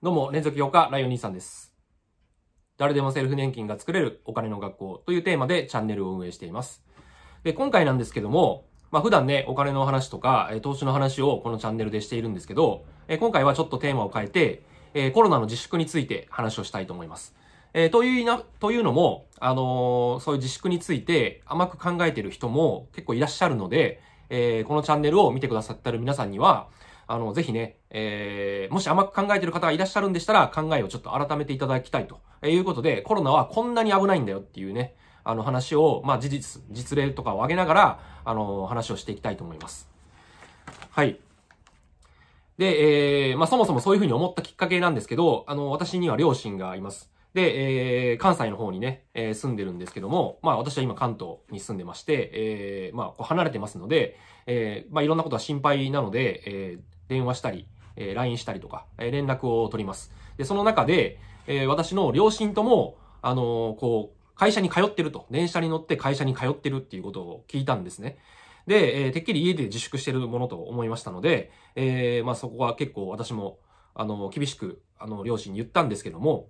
どうも、連続4日、ライオン兄さんです。誰でもセルフ年金が作れるお金の学校というテーマでチャンネルを運営しています。で、今回なんですけども、まあ普段ね、お金の話とか、投資の話をこのチャンネルでしているんですけど、今回はちょっとテーマを変えて、えコロナの自粛について話をしたいと思います。えというな、というのも、あのー、そういう自粛について甘く考えている人も結構いらっしゃるので、えー、このチャンネルを見てくださってる皆さんには、あの、ぜひね、えー、もし甘く考えてる方がいらっしゃるんでしたら、考えをちょっと改めていただきたいということで、コロナはこんなに危ないんだよっていうね、あの話を、まあ、事実、実例とかを挙げながら、あの、話をしていきたいと思います。はい。で、えー、まあ、そもそもそういうふうに思ったきっかけなんですけど、あの、私には両親がいます。で、えー、関西の方にね、えー、住んでるんですけども、まあ私は今関東に住んでまして、えー、まあ離れてますので、えー、まあいろんなことは心配なので、えー、電話したり、えー、LINE したりとか、えー、連絡を取ります。で、その中で、えー、私の両親とも、あのー、こう、会社に通ってると。電車に乗って会社に通ってるっていうことを聞いたんですね。で、えー、てっきり家で自粛してるものと思いましたので、えー、まあそこは結構私も、あの、厳しく、あの、両親に言ったんですけども、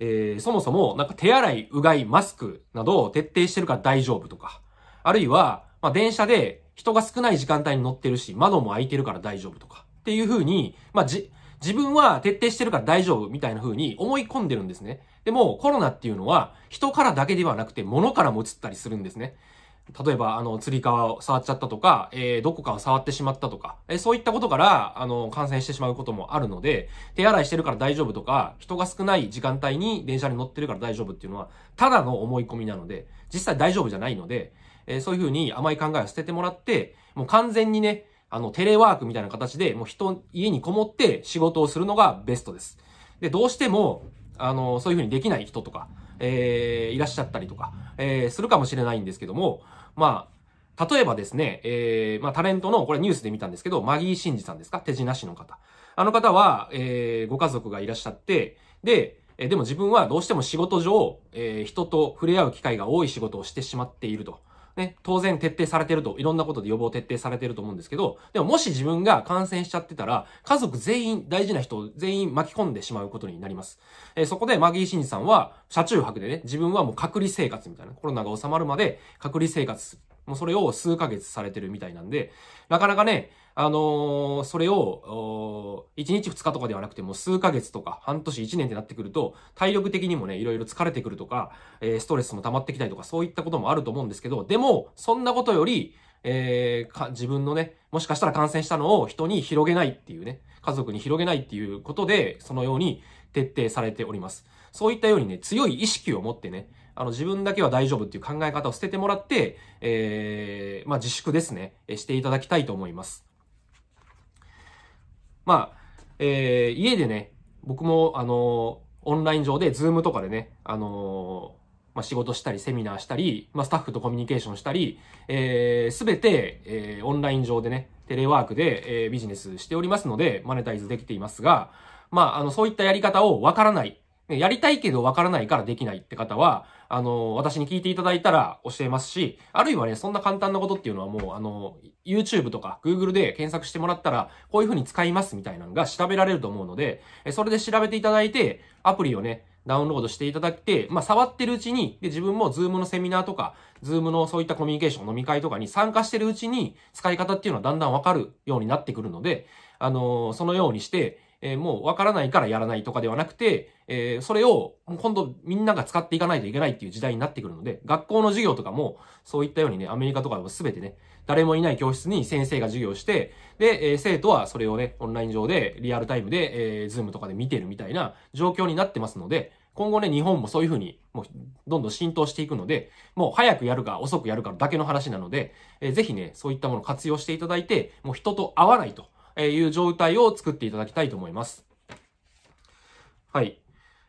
えー、そもそも、なんか手洗い、うがい、マスクなどを徹底してるから大丈夫とか、あるいは、まあ電車で、人が少ない時間帯に乗ってるし、窓も開いてるから大丈夫とか、っていう風に、まあ、じ、自分は徹底してるから大丈夫みたいな風に思い込んでるんですね。でも、コロナっていうのは、人からだけではなくて、物からも移ったりするんですね。例えば、あの、釣り革を触っちゃったとか、えー、どこかを触ってしまったとか、えー、そういったことから、あの、感染してしまうこともあるので、手洗いしてるから大丈夫とか、人が少ない時間帯に電車に乗ってるから大丈夫っていうのは、ただの思い込みなので、実際大丈夫じゃないので、えー、そういうふうに甘い考えを捨ててもらって、もう完全にね、あの、テレワークみたいな形で、もう人、家にこもって仕事をするのがベストです。で、どうしても、あの、そういうふうにできない人とか、えー、いらっしゃったりとか、えー、するかもしれないんですけども、まあ、例えばですね、えー、まあ、タレントの、これニュースで見たんですけど、マギー・シンジさんですか手品師の方。あの方は、えー、ご家族がいらっしゃって、で、えでも自分はどうしても仕事上、えー、人と触れ合う機会が多い仕事をしてしまっていると。ね、当然徹底されてると、いろんなことで予防徹底されてると思うんですけど、でももし自分が感染しちゃってたら、家族全員、大事な人全員巻き込んでしまうことになります。えー、そこでマギー・シンさんは、車中泊でね、自分はもう隔離生活みたいな、コロナが収まるまで隔離生活もうそれを数ヶ月されてるみたいなんで、なかなかね、あのー、それを、1日2日とかではなくても数ヶ月とか半年1年ってなってくると、体力的にもね、いろいろ疲れてくるとか、えー、ストレスも溜まってきたりとか、そういったこともあると思うんですけど、でも、そんなことより、えー、か、自分のね、もしかしたら感染したのを人に広げないっていうね、家族に広げないっていうことで、そのように徹底されております。そういったようにね、強い意識を持ってね、あの、自分だけは大丈夫っていう考え方を捨ててもらって、えー、まあ、自粛ですね、していただきたいと思います。まあ、えー、家でね、僕も、あのオンライン上で、ズームとかでね、あのまあ、仕事したり、セミナーしたり、まあ、スタッフとコミュニケーションしたり、えー、すべて、えー、オンライン上でね、テレワークで、えー、ビジネスしておりますので、マネタイズできていますが、まあ、あの、そういったやり方をわからないやりたいけどわからないからできないって方は、あの、私に聞いていただいたら教えますし、あるいはね、そんな簡単なことっていうのはもう、あの、YouTube とか Google で検索してもらったら、こういう風に使いますみたいなのが調べられると思うので、それで調べていただいて、アプリをね、ダウンロードしていただいて、まあ、触ってるうちに、で、自分も Zoom のセミナーとか、Zoom のそういったコミュニケーション、飲み会とかに参加してるうちに、使い方っていうのはだんだんわかるようになってくるので、あのそのようにして、えー、もうわからないからやらないとかではなくて、えー、それを今度みんなが使っていかないといけないっていう時代になってくるので、学校の授業とかもそういったようにね、アメリカとかは全てね、誰もいない教室に先生が授業して、で、えー、生徒はそれをね、オンライン上でリアルタイムで、えー、ズームとかで見てるみたいな状況になってますので、今後ね、日本もそういうふうに、もう、どんどん浸透していくので、もう早くやるか遅くやるかだけの話なので、えー、ぜひね、そういったものを活用していただいて、もう人と会わないという状態を作っていただきたいと思います。はい。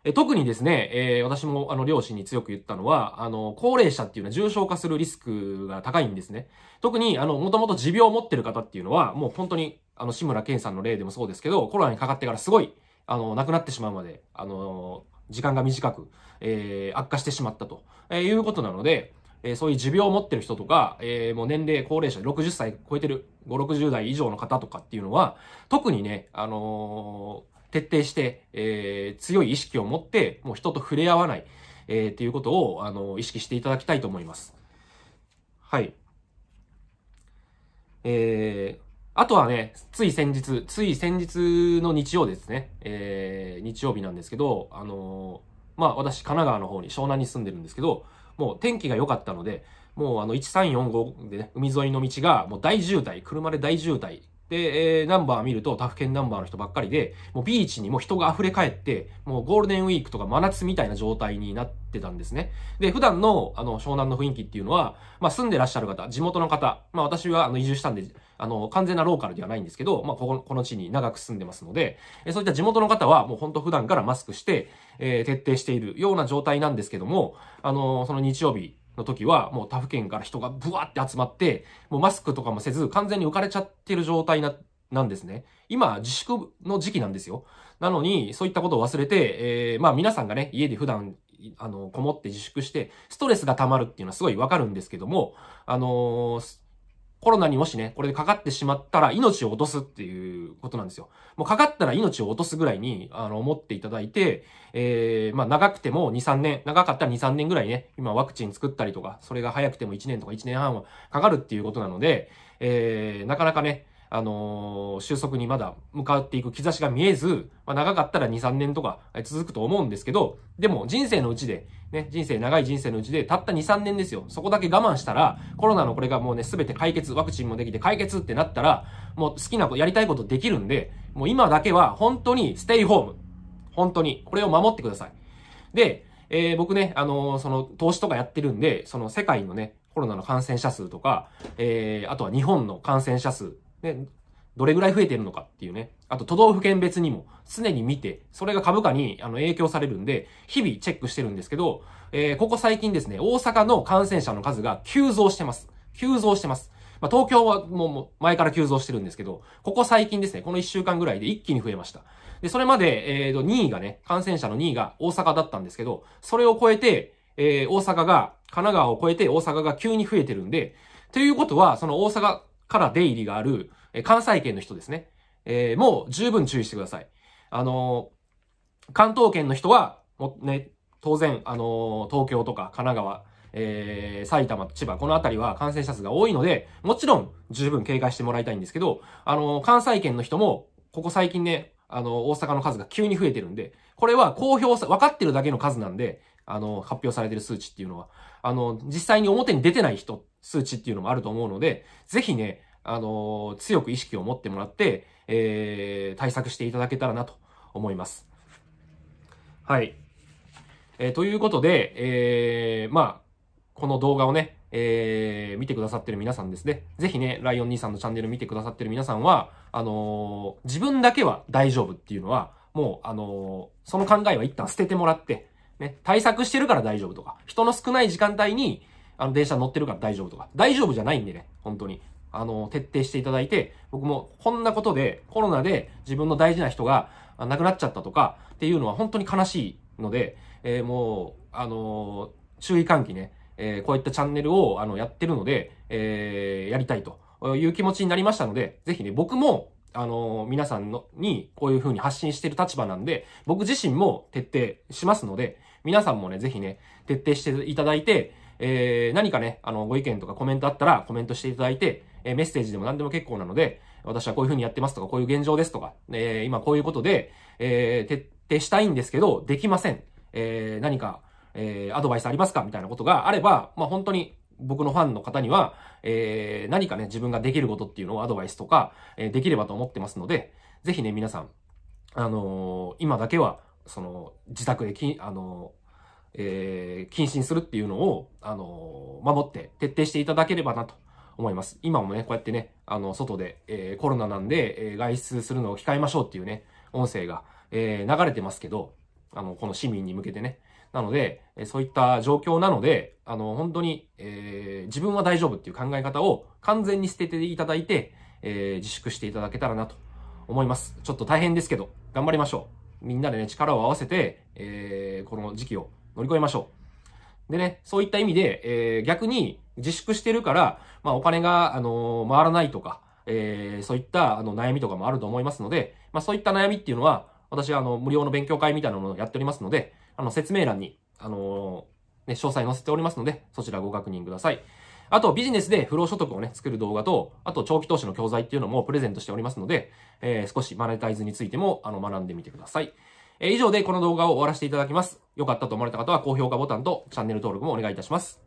え特にですね、えー、私もあの両親に強く言ったのは、あの、高齢者っていうのは重症化するリスクが高いんですね。特に、あの、もともと持病を持ってる方っていうのは、もう本当に、あの、志村けんさんの例でもそうですけど、コロナにかかってからすごい、あの、亡くなってしまうまで、あの、時間が短く、えー、悪化してしまったと、えー、いうことなので、えー、そういう持病を持ってる人とか、えー、もう年齢、高齢者、60歳超えてる、5、60代以上の方とかっていうのは、特にね、あのー、徹底して、え強い意識を持って、もう人と触れ合わない、えっていうことを、あの意識していただきたいと思います。はい。えあとはね、つい先日、つい先日の日曜ですね、えー、日曜日なんですけど、あのー、まあ、私、神奈川の方に、湘南に住んでるんですけど、もう天気が良かったので、もうあの、1345でね、海沿いの道がもう大渋滞、車で大渋滞で、えー、ナンバー見ると他府県ナンバーの人ばっかりで、もうビーチにも人が溢れ返って、もうゴールデンウィークとか真夏みたいな状態になってたんですね。で、普段の、あの、湘南の雰囲気っていうのは、まあ、住んでらっしゃる方、地元の方、まあ、私は、あの、移住したんで、あの、完全なローカルではないんですけど、まあ、ここ、この地に長く住んでますので、えそういった地元の方は、もう本当普段からマスクして、えー、徹底しているような状態なんですけども、あの、その日曜日、の時は、もう他府県から人がブワーって集まって、もうマスクとかもせず、完全に浮かれちゃってる状態な、なんですね。今、自粛の時期なんですよ。なのに、そういったことを忘れて、えー、まあ皆さんがね、家で普段、あの、こもって自粛して、ストレスが溜まるっていうのはすごいわかるんですけども、あのーコロナにもしね、これでかかってしまったら命を落とすっていうことなんですよ。もうかかったら命を落とすぐらいに、あの、思っていただいて、えー、まあ長くても2、3年、長かったら2、3年ぐらいね、今ワクチン作ったりとか、それが早くても1年とか1年半はかかるっていうことなので、えー、なかなかね、あのー、収束にまだ向かっていく兆しが見えず、まあ、長かったら2、3年とか続くと思うんですけど、でも人生のうちで、ね、人生、長い人生のうちで、たった2、3年ですよ。そこだけ我慢したら、コロナのこれがもうね、すべて解決、ワクチンもできて解決ってなったら、もう好きなこと、やりたいことできるんで、もう今だけは本当にステイホーム。本当に。これを守ってください。で、えー、僕ね、あのー、その、投資とかやってるんで、その世界のね、コロナの感染者数とか、えー、あとは日本の感染者数ね、どれぐらい増えてるのかっていうね。あと、都道府県別にも常に見て、それが株価にあの影響されるんで、日々チェックしてるんですけど、えー、ここ最近ですね、大阪の感染者の数が急増してます。急増してます。まあ、東京はもう前から急増してるんですけど、ここ最近ですね、この1週間ぐらいで一気に増えました。で、それまで、えっ、と、2位がね、感染者の2位が大阪だったんですけど、それを超えて、えー、大阪が、神奈川を超えて大阪が急に増えてるんで、ということは、その大阪から出入りがある、え関西圏の人ですね。えー、もう十分注意してください。あのー、関東圏の人は、もね、当然、あのー、東京とか神奈川、えー、埼玉、千葉、この辺りは感染者数が多いので、もちろん十分警戒してもらいたいんですけど、あの関西圏の人も、ここ最近ね、あの、大阪の数が急に増えてるんで、これは公表さ、分かってるだけの数なんで、あの、発表されてる数値っていうのは、あの、実際に表に出てない人、数値っていうのもあると思うので、ぜひね、あの、強く意識を持ってもらって、えー、対策していただけたらなと思います。はい。えー、ということで、えー、まあ、この動画をね、えー、見てくださってる皆さんですね。ぜひね、ライオン兄さんのチャンネル見てくださってる皆さんは、あのー、自分だけは大丈夫っていうのは、もう、あのー、その考えは一旦捨ててもらって、ね、対策してるから大丈夫とか、人の少ない時間帯に、あの、電車乗ってるから大丈夫とか、大丈夫じゃないんでね、本当に。あの、徹底していただいて、僕もこんなことで、コロナで自分の大事な人が亡くなっちゃったとかっていうのは本当に悲しいので、えー、もう、あのー、注意喚起ね、えー、こういったチャンネルをあのやってるので、えー、やりたいという気持ちになりましたので、ぜひね、僕も、あのー、皆さんのにこういう風に発信してる立場なんで、僕自身も徹底しますので、皆さんもね、ぜひね、徹底していただいて、えー、何かね、あの、ご意見とかコメントあったらコメントしていただいて、えー、メッセージでも何でも結構なので、私はこういう風にやってますとか、こういう現状ですとか、えー、今こういうことで、え徹底したいんですけど、できません。え何か、えアドバイスありますかみたいなことがあれば、まあ、本当に僕のファンの方には、え何かね、自分ができることっていうのをアドバイスとか、えできればと思ってますので、ぜひね、皆さん、あの今だけは、その、自宅でき、あのえー、謹慎するっていうのを、あのー、守って徹底していただければなと思います。今もね、こうやってね、あの、外で、えー、コロナなんで、えー、外出するのを控えましょうっていうね、音声が、えー、流れてますけど、あの、この市民に向けてね。なので、えそういった状況なので、あの、本当に、え自分は大丈夫っていう考え方を完全に捨てていただいて、え自粛していただけたらなと思います。ちょっと大変ですけど、頑張りましょう。みんなでね、力を合わせて、えこの時期を乗り越えましょう。でね、そういった意味で、えー、逆に自粛してるから、まあお金が、あのー、回らないとか、えー、そういったあの悩みとかもあると思いますので、まあそういった悩みっていうのは、私はあの、無料の勉強会みたいなものをやっておりますので、あの、説明欄に、あのね、詳細載せておりますので、そちらご確認ください。あと、ビジネスで不労所得をね、作る動画と、あと、長期投資の教材っていうのもプレゼントしておりますので、えー、少しマネタイズについても、あの、学んでみてください。えー、以上でこの動画を終わらせていただきます。良かったと思われた方は高評価ボタンとチャンネル登録もお願いいたします。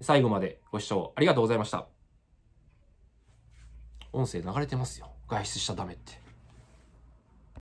最後までご視聴ありがとうございました。音声流れてますよ。外出しちゃダメって。